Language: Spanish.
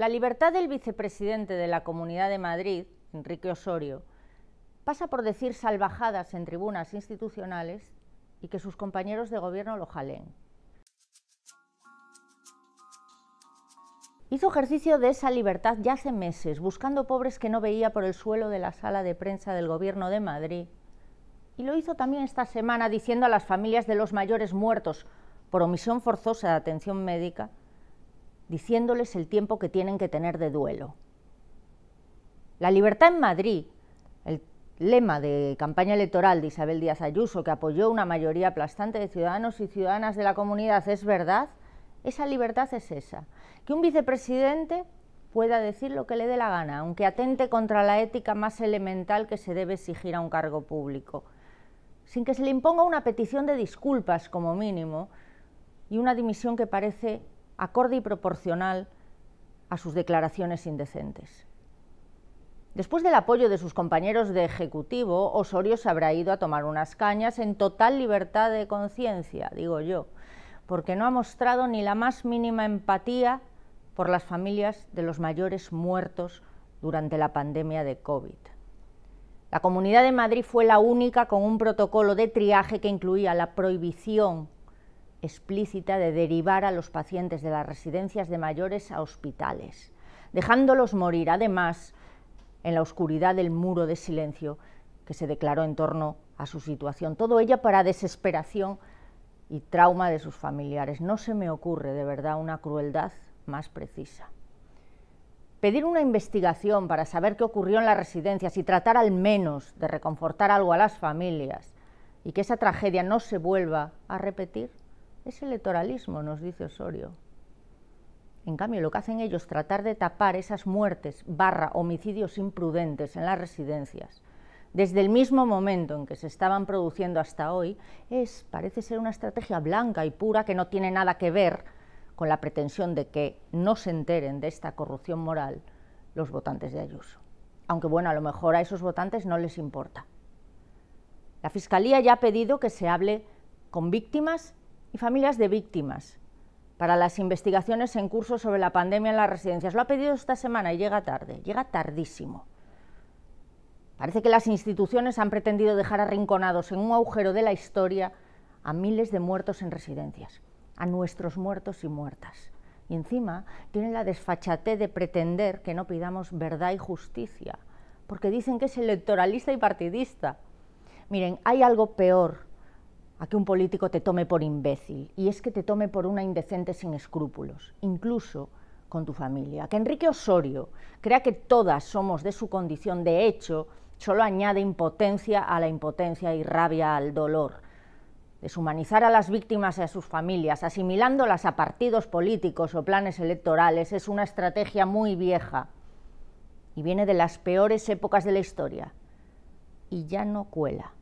La libertad del vicepresidente de la Comunidad de Madrid, Enrique Osorio, pasa por decir salvajadas en tribunas institucionales y que sus compañeros de gobierno lo jalen. Hizo ejercicio de esa libertad ya hace meses, buscando pobres que no veía por el suelo de la sala de prensa del Gobierno de Madrid. Y lo hizo también esta semana diciendo a las familias de los mayores muertos por omisión forzosa de atención médica diciéndoles el tiempo que tienen que tener de duelo. La libertad en Madrid, el lema de campaña electoral de Isabel Díaz Ayuso, que apoyó una mayoría aplastante de ciudadanos y ciudadanas de la comunidad, es verdad, esa libertad es esa, que un vicepresidente pueda decir lo que le dé la gana, aunque atente contra la ética más elemental que se debe exigir a un cargo público, sin que se le imponga una petición de disculpas como mínimo y una dimisión que parece acorde y proporcional a sus declaraciones indecentes. Después del apoyo de sus compañeros de ejecutivo, Osorio se habrá ido a tomar unas cañas en total libertad de conciencia, digo yo, porque no ha mostrado ni la más mínima empatía por las familias de los mayores muertos durante la pandemia de COVID. La Comunidad de Madrid fue la única con un protocolo de triaje que incluía la prohibición explícita de derivar a los pacientes de las residencias de mayores a hospitales, dejándolos morir además en la oscuridad del muro de silencio que se declaró en torno a su situación. Todo ello para desesperación y trauma de sus familiares. No se me ocurre de verdad una crueldad más precisa. Pedir una investigación para saber qué ocurrió en las residencias y tratar al menos de reconfortar algo a las familias y que esa tragedia no se vuelva a repetir es electoralismo, nos dice Osorio. En cambio, lo que hacen ellos, tratar de tapar esas muertes barra homicidios imprudentes en las residencias, desde el mismo momento en que se estaban produciendo hasta hoy, es, parece ser una estrategia blanca y pura que no tiene nada que ver con la pretensión de que no se enteren de esta corrupción moral los votantes de Ayuso. Aunque bueno, a lo mejor a esos votantes no les importa. La Fiscalía ya ha pedido que se hable con víctimas y familias de víctimas para las investigaciones en curso sobre la pandemia en las residencias. Lo ha pedido esta semana y llega tarde, llega tardísimo. Parece que las instituciones han pretendido dejar arrinconados en un agujero de la historia a miles de muertos en residencias, a nuestros muertos y muertas. Y encima tienen la desfachatez de pretender que no pidamos verdad y justicia, porque dicen que es electoralista y partidista. Miren, hay algo peor a que un político te tome por imbécil, y es que te tome por una indecente sin escrúpulos, incluso con tu familia. Que Enrique Osorio crea que todas somos de su condición, de hecho, solo añade impotencia a la impotencia y rabia al dolor. Deshumanizar a las víctimas y a sus familias, asimilándolas a partidos políticos o planes electorales, es una estrategia muy vieja y viene de las peores épocas de la historia. Y ya no cuela.